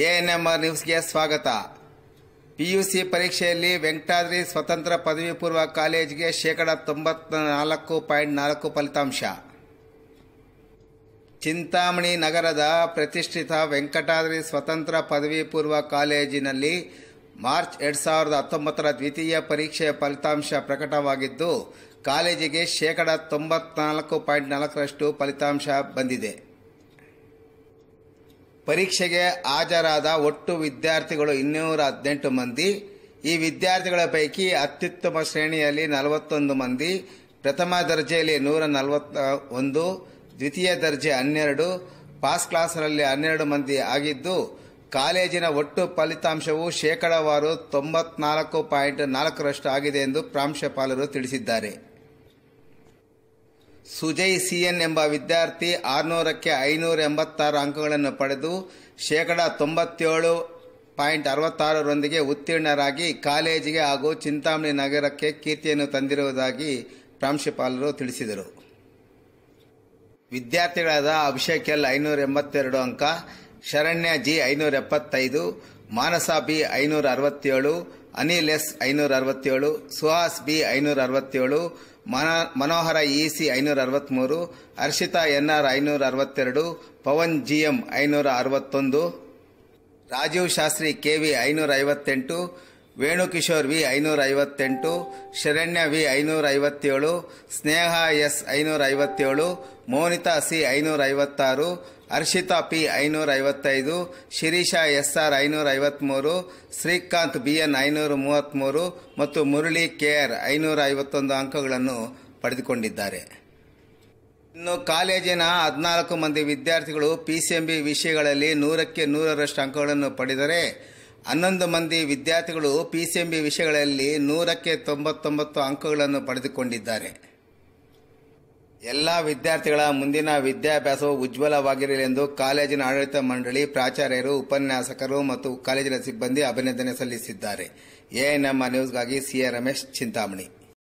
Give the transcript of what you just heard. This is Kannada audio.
ಎಎನ್ಎಂಆರ್ ನ್ಯೂಸ್ಗೆ ಸ್ವಾಗತ ಪಿಯುಸಿ ಪರೀಕ್ಷೆಯಲ್ಲಿ ವೆಂಕಟಾದ್ರಿ ಸ್ವತಂತ್ರ ಪದವಿ ಪೂರ್ವ ಕಾಲೇಜಿಗೆ ಶೇಕಡ ತೊಂಬತ್ತ ನಾಲ್ಕು ಪಾಯಿಂಟ್ ನಾಲ್ಕು ಫಲಿತಾಂಶ ಚಿಂತಾಮಣಿ ನಗರದ ಪ್ರತಿಷ್ಠಿತ ವೆಂಕಟಾದ್ರಿ ಸ್ವತಂತ್ರ ಪದವಿ ಪೂರ್ವ ಕಾಲೇಜಿನಲ್ಲಿ ಮಾರ್ಚ್ ಎರಡು ಸಾವಿರದ ಹತ್ತೊಂಬತ್ತರ ದ್ವಿತೀಯ ಪರೀಕ್ಷೆಯ ಫಲಿತಾಂಶ ಪ್ರಕಟವಾಗಿದ್ದು ಕಾಲೇಜಿಗೆ ಶೇಕಡ ತೊಂಬತ್ನಾಲ್ಕು ಪಾಯಿಂಟ್ ನಾಲ್ಕರಷ್ಟು ಫಲಿತಾಂಶ ಬಂದಿದೆ ಪರೀಕ್ಷೆಗೆ ಹಾಜರಾದ ಒಟ್ಟು ವಿದ್ಯಾರ್ಥಿಗಳು ಇನ್ನೂರ ಹದಿನೆಂಟು ಮಂದಿ ಈ ವಿದ್ಯಾರ್ಥಿಗಳ ಪೈಕಿ ಅತ್ಯುತ್ತಮ ಶ್ರೇಣಿಯಲ್ಲಿ ನಲವತ್ತೊಂದು ಮಂದಿ ಪ್ರಥಮ ದರ್ಜೆಯಲ್ಲಿ ನೂರ ನಲವತ್ತ ಒಂದು ದ್ವಿತೀಯ ದರ್ಜೆ ಹನ್ನೆರಡು ಪಾಸ್ ಕ್ಲಾಸ್ನಲ್ಲಿ ಹನ್ನೆರಡು ಮಂದಿ ಆಗಿದ್ದು ಕಾಲೇಜಿನ ಒಟ್ಟು ಫಲಿತಾಂಶವು ಶೇಕಡಾವಾರು ತೊಂಬತ್ನಾಲ್ಕು ಪಾಯಿಂಟ್ ನಾಲ್ಕರಷ್ಟು ಆಗಿದೆ ಎಂದು ಪ್ರಾಂಶುಪಾಲರು ತಿಳಿಸಿದ್ದಾರೆ ಸುಜಯ್ ಸಿಎನ್ ಎಂಬ ವಿದ್ಯಾರ್ಥಿ ಆರುನೂರಕ್ಕೆ ಐನೂರ ಎಂಬತ್ತಾರು ಅಂಕಗಳನ್ನು ಪಡೆದು ಶೇಕಡ ತೊಂಬತ್ತೇಳು ಪಾಯಿಂಟ್ ಅರವತ್ತಾರರೊಂದಿಗೆ ಉತ್ತೀರ್ಣರಾಗಿ ಕಾಲೇಜಿಗೆ ಹಾಗೂ ಚಿಂತಾಮಣಿ ನಗರಕ್ಕೆ ಕೀರ್ತಿಯನ್ನು ತಂದಿರುವುದಾಗಿ ಪ್ರಾಂಶುಪಾಲರು ತಿಳಿಸಿದರು ವಿದ್ಯಾರ್ಥಿಗಳಾದ ಅಭಿಷೇಕ್ ಎಲ್ ಐನೂರ ಎಂಬತ್ತೆರಡು ಅಂಕ ಶರಣ್ಯ ಜಿ ಐನೂರ ಎಪ್ಪತ್ತೈದು ಮಾನಸ ಬಿ ಐನೂರ ಅರವತ್ತೇಳು ಅನಿಲ್ ಎಸ್ ಐನೂರ ಅರವತ್ತೇಳು ಸುಹಾಸ್ ಬಿ ಐನೂರ ಅರವತ್ತೇಳು ಮನೋಹರ ಇಸಿ ಐನೂರ ಅರವತ್ತ್ಮೂರು ಹರ್ಷಿತಾ ಎನ್ ಆರ್ ಐನೂರ ಅರವತ್ತೆರಡು ಪವನ್ ಜಿ ಜಿಎಂ ಐನೂರ ಅರವತ್ತೊಂದು ರಾಜೀವ್ ಶಾಸ್ತ್ರಿ ಕೆ ವಿ ಐನೂರ ಐವತ್ತೆಂಟು ವೇಣುಕಿಶೋರ್ ವಿ ಐನೂರ ಐವತ್ತೆಂಟು ಶರಣ್ಯ ವಿ ಐನೂರ ಐವತ್ತೇಳು ಸ್ನೇಹ ಎಸ್ ಐನೂರ ಐವತ್ತೇಳು ಮೋನಿತಾ ಸಿ ಐನೂರ ಐವತ್ತಾರು ಹರ್ಷಿತಾ ಪಿ ಐನೂರ ಐವತ್ತೈದು ಶಿರೀಷ ಎಸ್ ಆರ್ ಐನೂರ ಐವತ್ತ್ಮೂರು ಶ್ರೀಕಾಂತ್ ಬಿ ಎನ್ ಐನೂರ ಮೂವತ್ತ್ಮೂರು ಮತ್ತು ಮುರಳಿ ಕೆ ಆರ್ ಐನೂರ ಐವತ್ತೊಂದು ಅಂಕಗಳನ್ನು ಪಡೆದುಕೊಂಡಿದ್ದಾರೆ ಇನ್ನು ಕಾಲೇಜಿನ ಹದಿನಾಲ್ಕು ಮಂದಿ ವಿದ್ಯಾರ್ಥಿಗಳು ಪಿ ಸಿ ಎಂ ಬಿ ವಿಷಯಗಳಲ್ಲಿ ನೂರಕ್ಕೆ ನೂರರಷ್ಟು ಅಂಕಗಳನ್ನು ಪಡೆದರೆ ಹನ್ನೊಂದು ಮಂದಿ ವಿದ್ಯಾರ್ಥಿಗಳು ಪಿ ಸಿ ಎಂ ಬಿ ವಿಷಯಗಳಲ್ಲಿ ನೂರಕ್ಕೆ ತೊಂಬತ್ತೊಂಬತ್ತು ಅಂಕಗಳನ್ನು ಪಡೆದುಕೊಂಡಿದ್ದಾರೆ ಎಲ್ಲ ವಿದ್ಯಾರ್ಥಿಗಳ ಮುಂದಿನ ವಿದ್ಯಾಭ್ಯಾಸವು ಉಜ್ವಲವಾಗಿರಲಿ ಎಂದು ಕಾಲೇಜಿನ ಆಡಳಿತ ಮಂಡಳಿ ಪ್ರಾಚಾರ್ಯರು ಉಪನ್ಯಾಸಕರು ಮತ್ತು ಕಾಲೇಜಿನ ಸಿಬ್ಬಂದಿ ಅಭಿನಂದನೆ ಸಲ್ಲಿಸಿದ್ದಾರೆ ಎಎನ್ಎಂ ನ್ಯೂಸ್ಗಾಗಿ ಸಿಎ ರಮೇಶ್ ಚಿಂತಾಮಣಿ